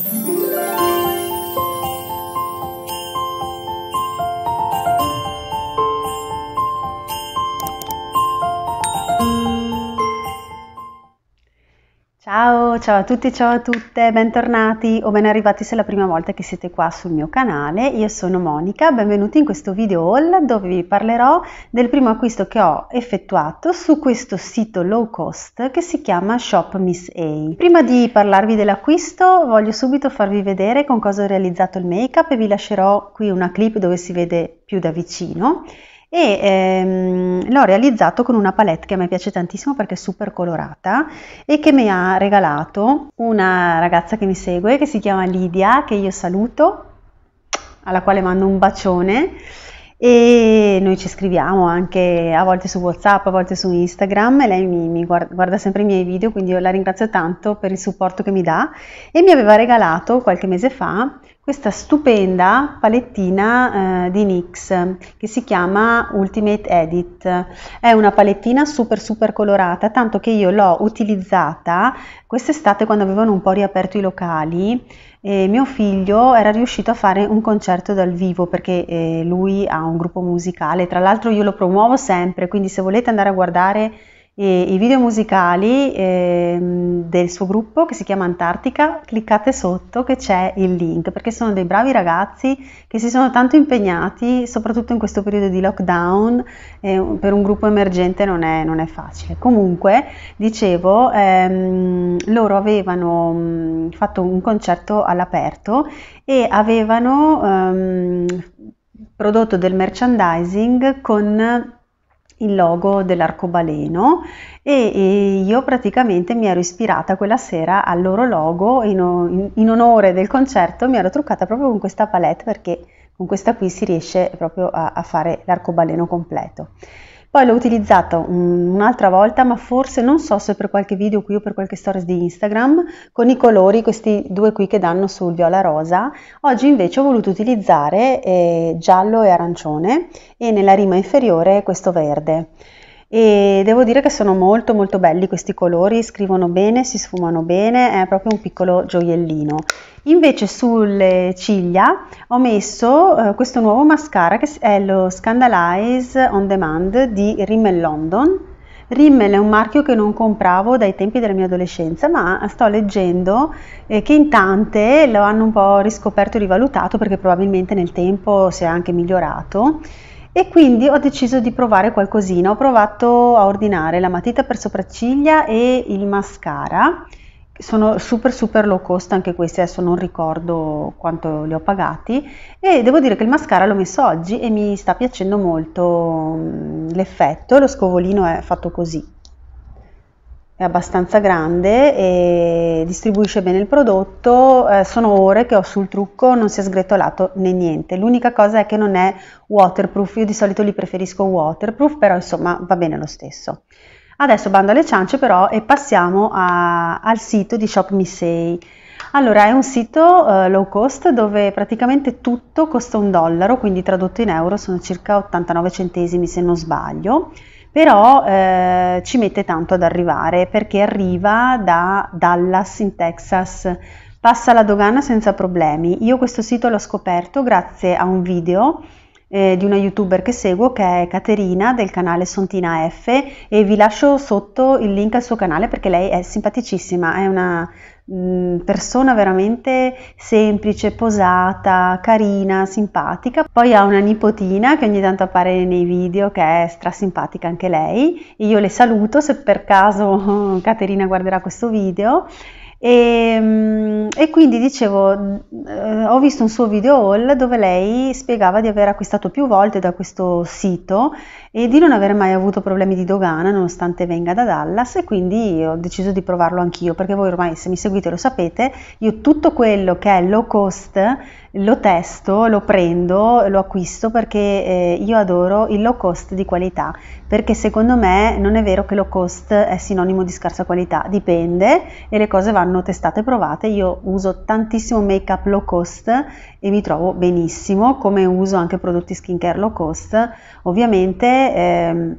Thank you. Ciao, a tutti, ciao a tutte, bentornati o ben arrivati se è la prima volta che siete qua sul mio canale. Io sono Monica, benvenuti in questo video haul dove vi parlerò del primo acquisto che ho effettuato su questo sito low cost che si chiama Shop Miss A. Prima di parlarvi dell'acquisto voglio subito farvi vedere con cosa ho realizzato il make up e vi lascerò qui una clip dove si vede più da vicino e ehm, l'ho realizzato con una palette che a me piace tantissimo perché è super colorata e che mi ha regalato una ragazza che mi segue che si chiama Lidia che io saluto alla quale mando un bacione e noi ci scriviamo anche a volte su whatsapp a volte su instagram e lei mi, mi guarda, guarda, sempre i miei video quindi io la ringrazio tanto per il supporto che mi dà e mi aveva regalato qualche mese fa questa stupenda palettina eh, di NYX che si chiama Ultimate Edit. È una palettina super super colorata, tanto che io l'ho utilizzata quest'estate quando avevano un po' riaperto i locali e mio figlio era riuscito a fare un concerto dal vivo perché eh, lui ha un gruppo musicale, tra l'altro io lo promuovo sempre, quindi se volete andare a guardare e i video musicali eh, del suo gruppo che si chiama Antartica, cliccate sotto che c'è il link perché sono dei bravi ragazzi che si sono tanto impegnati, soprattutto in questo periodo di lockdown, eh, per un gruppo emergente non è, non è facile. Comunque, dicevo, ehm, loro avevano mh, fatto un concerto all'aperto e avevano ehm, prodotto del merchandising con il logo dell'arcobaleno e, e, io praticamente mi ero ispirata quella sera al loro logo in, in, in, onore del concerto mi ero truccata proprio con questa palette perché con questa qui si riesce proprio a, a fare l'arcobaleno completo. Poi l'ho utilizzato mm, un'altra volta, ma forse non so se per qualche video qui o per qualche stories di Instagram, con i colori, questi due qui che danno sul viola rosa. Oggi invece ho voluto utilizzare eh, giallo e arancione e nella rima inferiore questo verde. E devo dire che sono molto molto belli questi colori, scrivono bene, si sfumano bene, è proprio un piccolo gioiellino Invece sulle ciglia ho messo eh, questo nuovo mascara che è lo Scandalize On Demand di Rimmel London. Rimmel è un marchio che non compravo dai tempi della mia adolescenza, ma sto leggendo eh, che in tante lo hanno un po' riscoperto e rivalutato perché probabilmente nel tempo si è anche migliorato e quindi ho deciso di provare qualcosina. Ho provato a ordinare la matita per sopracciglia e il mascara sono super super low cost anche questi, adesso non ricordo quanto li ho pagati e devo dire che il mascara l'ho messo oggi e mi sta piacendo molto mm, l'effetto, lo scovolino è fatto così, è abbastanza grande e distribuisce bene il prodotto, eh, sono ore che ho sul trucco, non si è sgretolato né niente, l'unica cosa è che non è waterproof, io di solito li preferisco waterproof però insomma va bene lo stesso. Adesso bando alle ciance però e passiamo a, al sito di Shop Missei. Allora, è un sito eh, low cost dove praticamente tutto costa un dollaro, quindi tradotto in euro sono circa 89 centesimi se non sbaglio, però eh, ci mette tanto ad arrivare perché arriva da Dallas in Texas, passa la dogana senza problemi. Io questo sito l'ho scoperto grazie a un video eh, di una youtuber che seguo che è Caterina del canale Sontina F e vi lascio sotto il link al suo canale perché lei è simpaticissima, è una mm, persona veramente semplice, posata, carina, simpatica. Poi ha una nipotina che ogni tanto appare nei video che è strasimpatica anche lei. Io le saluto se per caso Caterina guarderà questo video e, ehm, e, quindi dicevo, eh, ho visto un suo video haul dove lei spiegava di aver acquistato più volte da questo sito e di non aver mai avuto problemi di dogana nonostante venga da Dallas e quindi ho deciso di provarlo anch'io perché voi ormai se mi seguite lo sapete, io tutto quello che è low cost lo testo, lo prendo, lo acquisto perché eh, io adoro il low cost di qualità, perché secondo me non è vero che low cost è sinonimo di scarsa qualità, dipende e le cose vanno testate e provate. Io uso tantissimo make up low cost e mi trovo benissimo, come uso anche prodotti skincare low cost. Ovviamente ehm,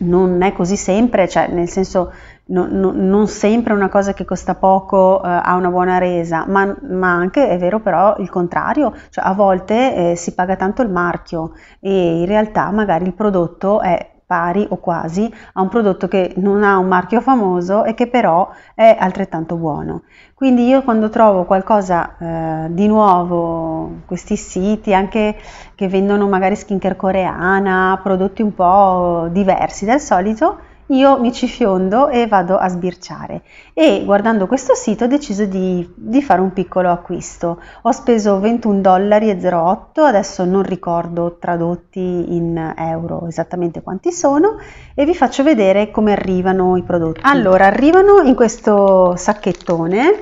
non è così sempre, cioè nel senso no, no, non sempre una cosa che costa poco eh, ha una buona resa, ma, ma, anche è vero però il contrario, cioè a volte eh, si paga tanto il marchio e in realtà magari il prodotto è pari o quasi a un prodotto che non ha un marchio famoso e che però è altrettanto buono. Quindi io quando trovo qualcosa eh, di nuovo, questi siti anche che vendono magari skincare coreana, prodotti un po' diversi dal solito, io mi ci fiondo e vado a sbirciare e guardando questo sito ho deciso di, di fare un piccolo acquisto. Ho speso 21,08 dollari, adesso non ricordo tradotti in euro esattamente quanti sono e vi faccio vedere come arrivano i prodotti. Allora, arrivano in questo sacchettone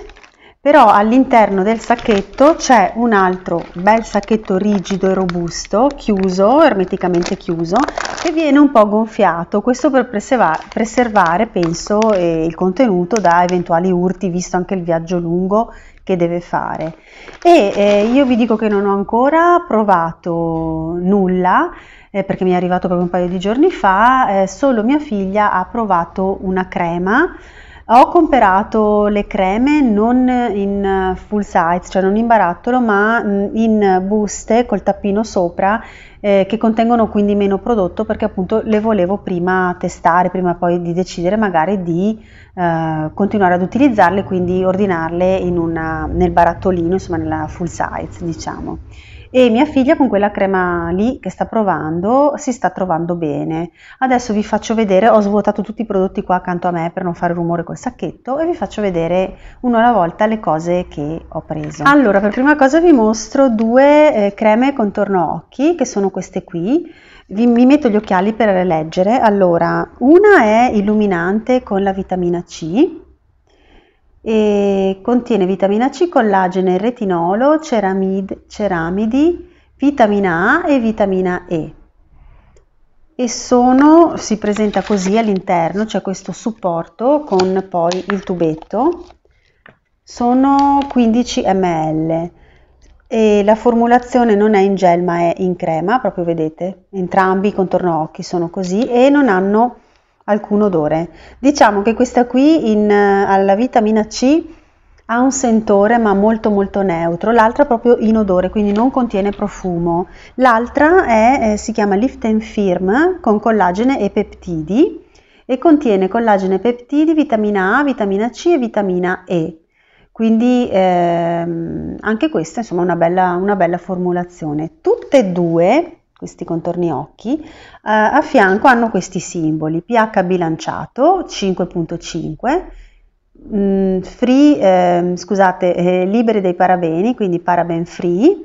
però all'interno del sacchetto c'è un altro bel sacchetto rigido e robusto chiuso ermeticamente chiuso che viene un po gonfiato questo per preservare penso eh, il contenuto da eventuali urti visto anche il viaggio lungo che deve fare e eh, io vi dico che non ho ancora provato nulla eh, perché mi è arrivato proprio un paio di giorni fa eh, solo mia figlia ha provato una crema ho comperato le creme non in eh, full size, cioè non in barattolo, ma mm, in buste col tappino sopra eh, che contengono quindi meno prodotto perché appunto le volevo prima testare, prima poi di decidere magari di eh, continuare ad utilizzarle, quindi ordinarle una, nel barattolino, insomma nella full size diciamo. E mia figlia con quella crema lì che sta provando si sta trovando bene. Adesso vi faccio vedere, ho svuotato tutti i prodotti qua accanto a me per non fare rumore col sacchetto e vi faccio vedere uno alla volta le cose che ho preso. Allora, per prima cosa vi mostro due eh, creme contorno occhi che sono queste qui, vi, mi metto gli occhiali per leggere. Allora, una è illuminante con la vitamina C, e contiene vitamina C, collagene, retinolo, ceramid, ceramidi, vitamina A e vitamina E. E sono, si presenta così all'interno, c'è cioè questo supporto con poi il tubetto, sono 15 ml e la formulazione non è in gel ma è in crema, proprio vedete, entrambi i contorno occhi sono così e non hanno alcun odore. Diciamo che questa qui in, alla vitamina C ha un sentore ma molto molto neutro, l'altra proprio in odore, quindi non contiene profumo. L'altra eh, si chiama Lift and Firm con collagene e peptidi e contiene collagene, peptidi, vitamina A, vitamina C e vitamina E. Quindi ehm, anche questa insomma è una bella, una bella formulazione. Tutte e due questi contorni occhi, eh, a fianco hanno questi simboli, pH bilanciato 5.5, mm, free, eh, scusate, eh, liberi dei parabeni, quindi paraben free,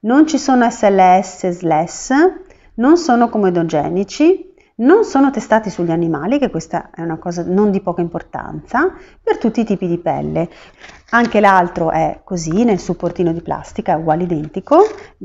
non ci sono SLS, SLS, non sono comedogenici, non sono testati sugli animali, che questa è una cosa non di poca importanza, per tutti i tipi di pelle. Anche l'altro è così, nel supportino di plastica, è uguale identico,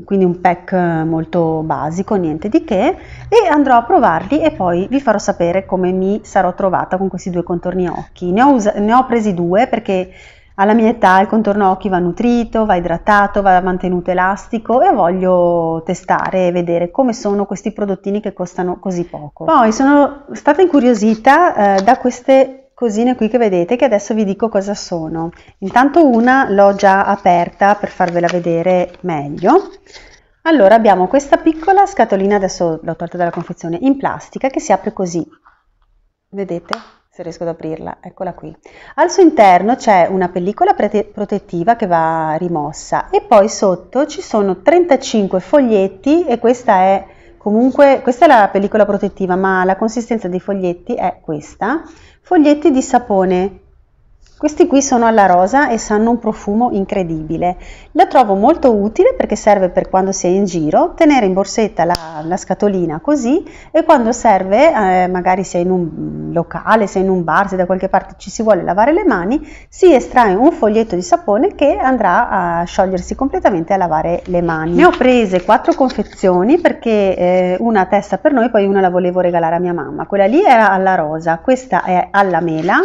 quindi un pack eh, molto basico, niente di che, e andrò a provarli e poi vi farò sapere come mi sarò trovata con questi due contorni occhi. Ne ho, ne ho presi due perché alla mia età il contorno occhi va nutrito, va idratato, va mantenuto elastico e voglio testare e vedere come sono questi prodottini che costano così poco. Poi sono stata incuriosita eh, da queste cosine qui che vedete che adesso vi dico cosa sono. Intanto una l'ho già aperta per farvela vedere meglio. Allora abbiamo questa piccola scatolina, adesso l'ho tolta dalla confezione, in plastica che si apre così. Vedete? se riesco ad aprirla, eccola qui. Al suo interno c'è una pellicola protettiva che va rimossa e poi sotto ci sono 35 foglietti e questa è comunque, questa è la pellicola protettiva ma la consistenza dei foglietti è questa, foglietti di sapone questi qui sono alla rosa e sanno un profumo incredibile. La trovo molto utile perché serve per quando si è in giro, tenere in borsetta la, la scatolina così e quando serve, eh, magari se in un locale, se in un bar, se da qualche parte ci si vuole lavare le mani, si estrae un foglietto di sapone che andrà a sciogliersi completamente a lavare le mani. Ne ho prese quattro confezioni perché eh, una testa per noi, poi una la volevo regalare a mia mamma. Quella lì era alla rosa, questa è alla mela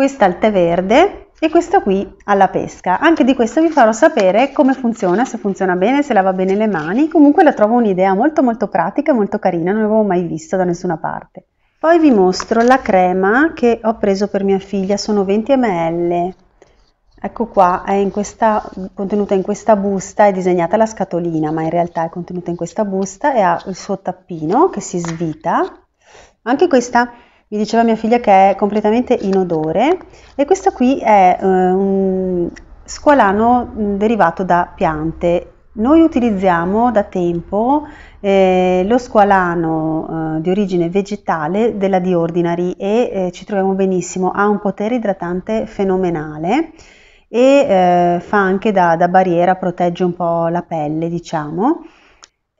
questa al tè verde e questa qui alla pesca. Anche di questo vi farò sapere come funziona, se funziona bene, se lava bene le mani. Comunque la trovo un'idea molto molto pratica e molto carina, non l'avevo mai vista da nessuna parte. Poi vi mostro la crema che ho preso per mia figlia, sono 20 ml. Ecco qua, è in questa, contenuta in questa busta, è disegnata la scatolina, ma in realtà è contenuta in questa busta e ha il suo tappino che si svita. Anche questa mi diceva mia figlia che è completamente inodore e questo qui è eh, un squalano mm, derivato da piante. Noi utilizziamo da tempo eh, lo squalano eh, di origine vegetale della Di Ordinary e eh, ci troviamo benissimo, ha un potere idratante fenomenale e eh, fa anche da, da barriera, protegge un po' la pelle diciamo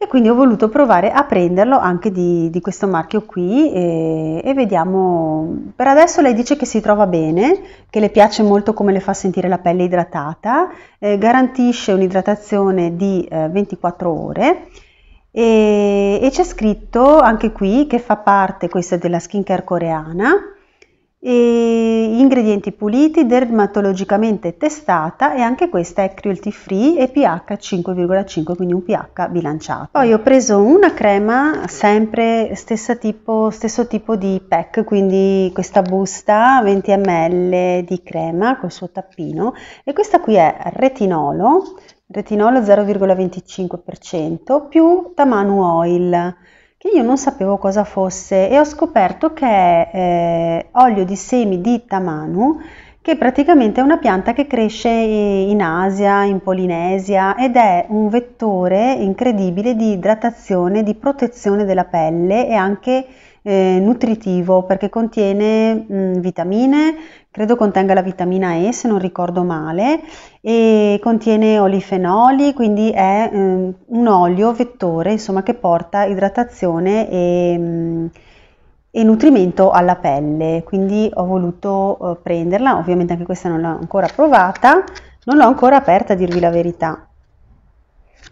e quindi ho voluto provare a prenderlo anche di, di questo marchio qui e, e, vediamo per adesso lei dice che si trova bene che le piace molto come le fa sentire la pelle idratata eh, garantisce un'idratazione di eh, 24 ore e, e c'è scritto anche qui che fa parte questa della skincare coreana e ingredienti puliti, dermatologicamente testata e anche questa è cruelty free e pH 5,5 quindi un pH bilanciato. Poi ho preso una crema sempre tipo, stesso tipo di pack quindi questa busta 20 ml di crema col suo tappino e questa qui è retinolo, retinolo 0,25% più tamanu oil che io non sapevo cosa fosse e ho scoperto che è eh, olio di semi di tamanu che praticamente è una pianta che cresce in Asia, in Polinesia ed è un vettore incredibile di idratazione, di protezione della pelle e anche eh, nutritivo perché contiene mh, mm, vitamine, credo contenga la vitamina E se non ricordo male, e contiene olifenoli, quindi è mh, mm, un olio vettore insomma, che porta idratazione e... Mh, mm, e nutrimento alla pelle quindi ho voluto eh, prenderla ovviamente anche questa non l'ho ancora provata non l'ho ancora aperta a dirvi la verità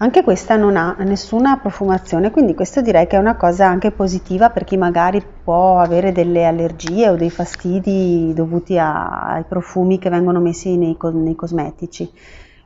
anche questa non ha nessuna profumazione, quindi questo direi che è una cosa anche positiva per chi magari può avere delle allergie o dei fastidi dovuti a, ai profumi che vengono messi nei, nei cosmetici.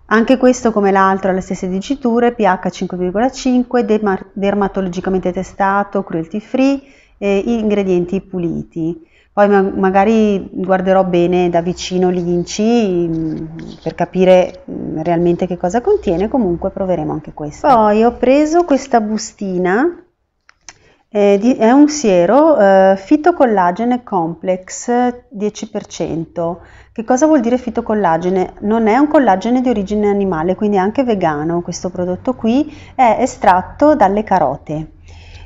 Anche questo, come l'altro, ha le stesse diciture, pH 5,5, dermatologicamente testato, cruelty free, e eh, ingredienti puliti. Poi magari guarderò bene da vicino l'INCI mm, per capire mm, realmente che cosa contiene, comunque proveremo anche questo. Poi ho preso questa bustina, eh, è un siero eh, fitocollagene complex 10%. Che cosa vuol dire fitocollagene? Non è un collagene di origine animale, quindi è anche vegano questo prodotto qui, è estratto dalle carote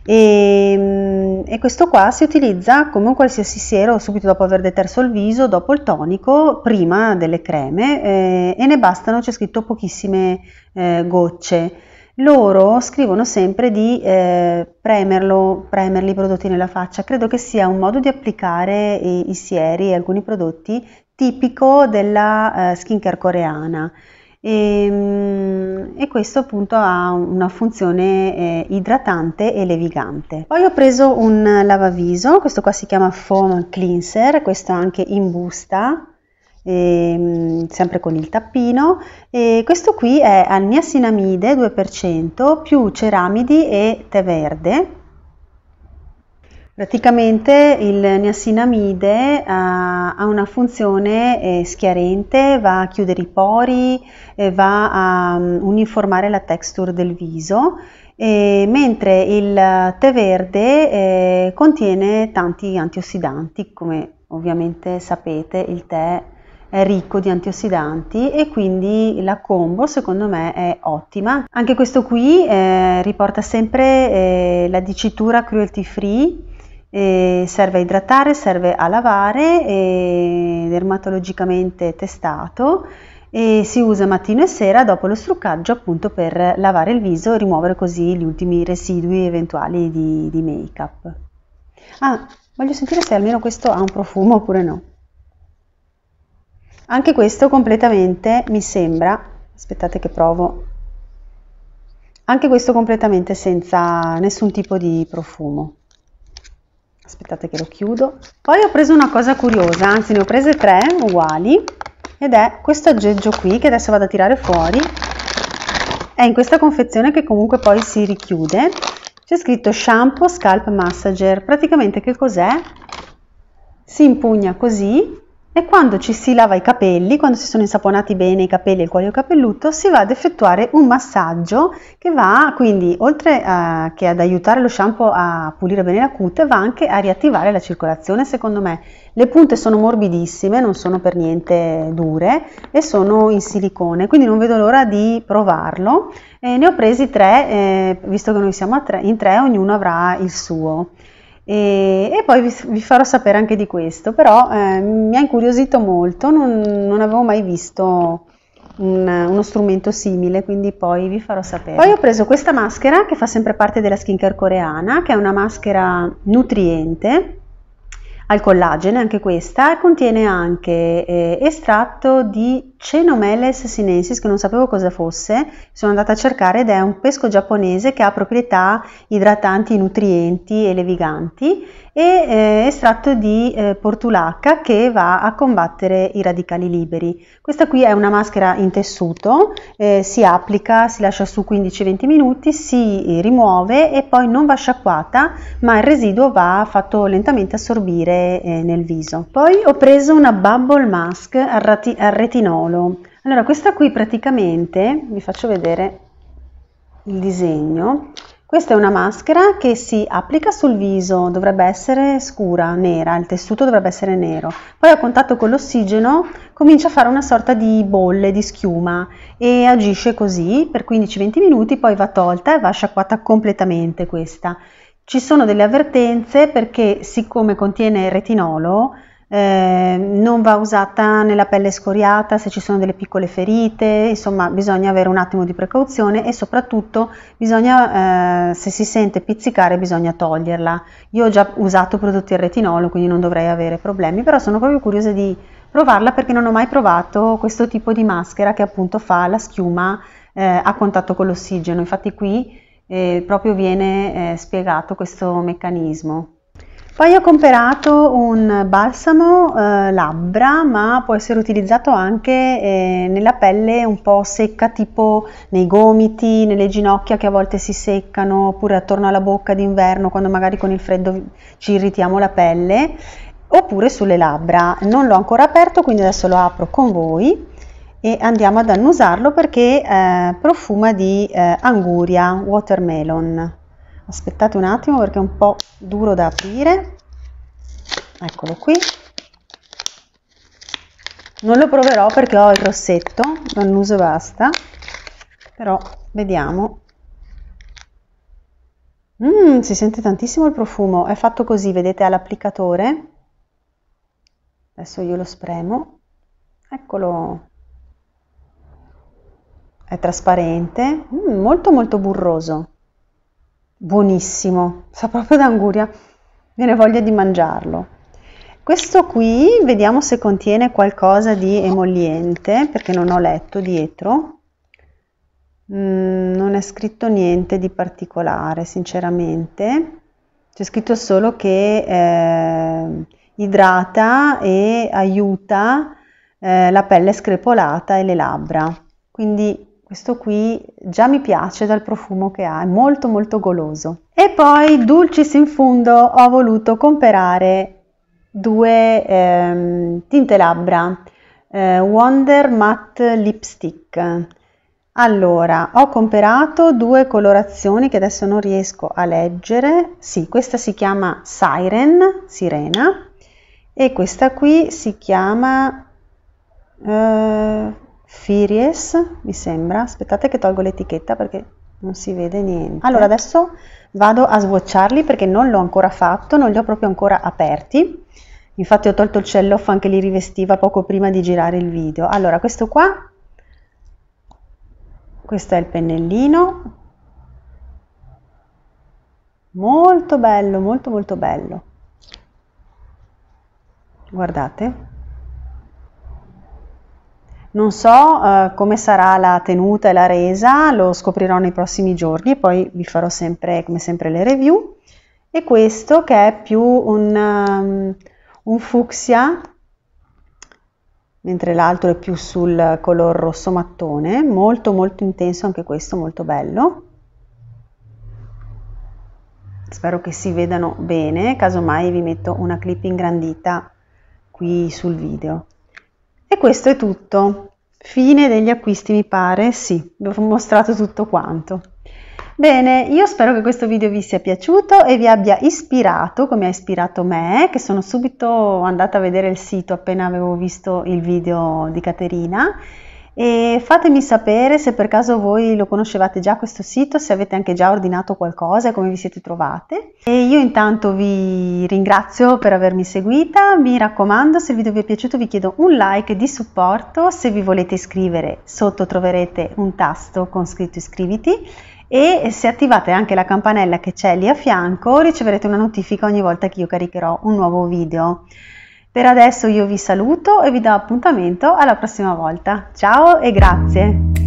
e, ehm, e, questo qua si utilizza come un qualsiasi siero subito dopo aver deterso il viso, dopo il tonico, prima delle creme eh, e ne bastano, c'è scritto pochissime eh, gocce. Loro scrivono sempre di eh, premerlo, premerli i prodotti nella faccia, credo che sia un modo di applicare i, i sieri e alcuni prodotti tipico della eh, skincare coreana e, ehm, e questo appunto ha una funzione eh, idratante e levigante. Poi ho preso un lavaviso, questo qua si chiama Foam Cleanser, questo anche in busta, e, ehm, sempre con il tappino e questo qui è al niacinamide 2% più ceramidi e tè verde Praticamente il niacinamide eh, ha, una funzione eh, schiarente, va a chiudere i pori, eh, va a mm, uniformare la texture del viso, mentre il tè verde contiene tanti antiossidanti, come ovviamente sapete il tè è ricco di antiossidanti e quindi la combo secondo me è ottima. Anche questo qui riporta sempre la dicitura cruelty free serve a idratare, serve a lavare, è dermatologicamente testato e si usa mattino e sera dopo lo struccaggio appunto per lavare il viso e rimuovere così gli ultimi residui eventuali di, di make up. Ah, voglio sentire se almeno questo ha un profumo oppure no. Anche questo completamente mi sembra, aspettate che provo, anche questo completamente senza nessun tipo di profumo aspettate che lo chiudo poi ho preso una cosa curiosa anzi ne ho prese tre uguali ed è questo aggeggio qui che adesso vado a tirare fuori è in questa confezione che comunque poi si richiude c'è scritto shampoo scalp massager praticamente che cos'è si impugna così è quando ci si lava i capelli, quando si sono insaponati bene i capelli e il cuoio capelluto, si va ad effettuare un massaggio che va quindi oltre a, eh, che ad aiutare lo shampoo a pulire bene la cute, va anche a riattivare la circolazione. Secondo me le punte sono morbidissime, non sono per niente dure e sono in silicone, quindi non vedo l'ora di provarlo. E ne ho presi tre, eh, visto che noi siamo tre, in tre, ognuno avrà il suo e, e poi vi, vi, farò sapere anche di questo, però eh, mi ha incuriosito molto, non, non avevo mai visto un, uno strumento simile, quindi poi vi farò sapere. Poi ho preso questa maschera che fa sempre parte della skincare coreana, che è una maschera nutriente al collagene, anche questa, e contiene anche eh, estratto di Cenomeles sinensis, che non sapevo cosa fosse, sono andata a cercare ed è un pesco giapponese che ha proprietà idratanti, nutrienti e leviganti e eh, estratto di eh, portulacca che va a combattere i radicali liberi. Questa qui è una maschera in tessuto, eh, si applica, si lascia su 15-20 minuti, si rimuove e poi non va sciacquata, ma il residuo va fatto lentamente assorbire eh, nel viso. Poi ho preso una bubble mask al, rati- al retinolo regalo. Allora, questa qui praticamente, vi faccio vedere il disegno, questa è una maschera che si applica sul viso, dovrebbe essere scura, nera, il tessuto dovrebbe essere nero. Poi a contatto con l'ossigeno comincia a fare una sorta di bolle, di schiuma e agisce così per 15-20 minuti, poi va tolta e va sciacquata completamente questa. Ci sono delle avvertenze perché siccome contiene retinolo, Ehm, non va usata nella pelle scoriata se ci sono delle piccole ferite, insomma bisogna avere un attimo di precauzione e soprattutto bisogna, eh, se si sente pizzicare bisogna toglierla. Io ho già usato prodotti a retinolo quindi non dovrei avere problemi, però sono proprio curiosa di provarla perché non ho mai provato questo tipo di maschera che appunto fa la schiuma eh, a contatto con l'ossigeno, infatti qui eh, proprio viene eh, spiegato questo meccanismo. Poi ho comperato un balsamo eh, labbra, ma può essere utilizzato anche eh, nella pelle un po' secca, tipo nei gomiti, nelle ginocchia che a volte si seccano, oppure attorno alla bocca d'inverno quando magari con il freddo ci irritiamo la pelle, oppure sulle labbra. Non l'ho ancora aperto, quindi adesso lo apro con voi e andiamo ad annusarlo perché eh, profuma di eh, anguria, watermelon aspettate un attimo perché è un po' duro da aprire eccolo qui non lo proverò perché ho il rossetto non uso e basta però vediamo mm, si sente tantissimo il profumo è fatto così vedete all'applicatore adesso io lo spremo eccolo è trasparente mm, molto molto burroso buonissimo, sa proprio d'anguria, viene voglia di mangiarlo. Questo qui vediamo se contiene qualcosa di emoliente, perché non ho letto dietro. Mm, non è scritto niente di particolare, sinceramente. C'è scritto solo che eh, idrata e aiuta eh, la pelle screpolata e le labbra. Quindi questo qui già mi piace dal profumo che ha, è molto molto goloso. E poi Dulcis in fondo ho voluto comprare due ehm, tinte labbra, eh, Wonder Matte Lipstick. Allora, ho comprato due colorazioni che adesso non riesco a leggere. Sì, questa si chiama Siren, Sirena, e questa qui si chiama... Eh, Firies, mi sembra. Aspettate che tolgo l'etichetta perché non si vede niente. Allora adesso vado a sbocciarli perché non l'ho ancora fatto, non li ho proprio ancora aperti. Infatti ho tolto il cellophane che li rivestiva poco prima di girare il video. Allora questo qua, questo è il pennellino. Molto bello, molto molto bello. Guardate. Non so eh, come sarà la tenuta e la resa, lo scoprirò nei prossimi giorni, poi vi farò sempre, come sempre, le review. E questo che è più un, um, un fucsia, mentre l'altro è più sul color rosso mattone, molto molto intenso anche questo, molto bello. Spero che si vedano bene, casomai vi metto una clip ingrandita qui sul video. E questo è tutto. Fine degli acquisti mi pare, sì, vi ho mostrato tutto quanto. Bene, io spero che questo video vi sia piaciuto e vi abbia ispirato come ha ispirato me, che sono subito andata a vedere il sito appena avevo visto il video di Caterina e fatemi sapere se per caso voi lo conoscevate già questo sito, se avete anche già ordinato qualcosa e come vi siete trovate. E io intanto vi ringrazio per avermi seguita, mi raccomando se il video vi è piaciuto vi chiedo un like di supporto, se vi volete iscrivere sotto troverete un tasto con scritto iscriviti e se attivate anche la campanella che c'è lì a fianco riceverete una notifica ogni volta che io caricherò un nuovo video. Per adesso io vi saluto e vi do appuntamento alla prossima volta. Ciao e grazie!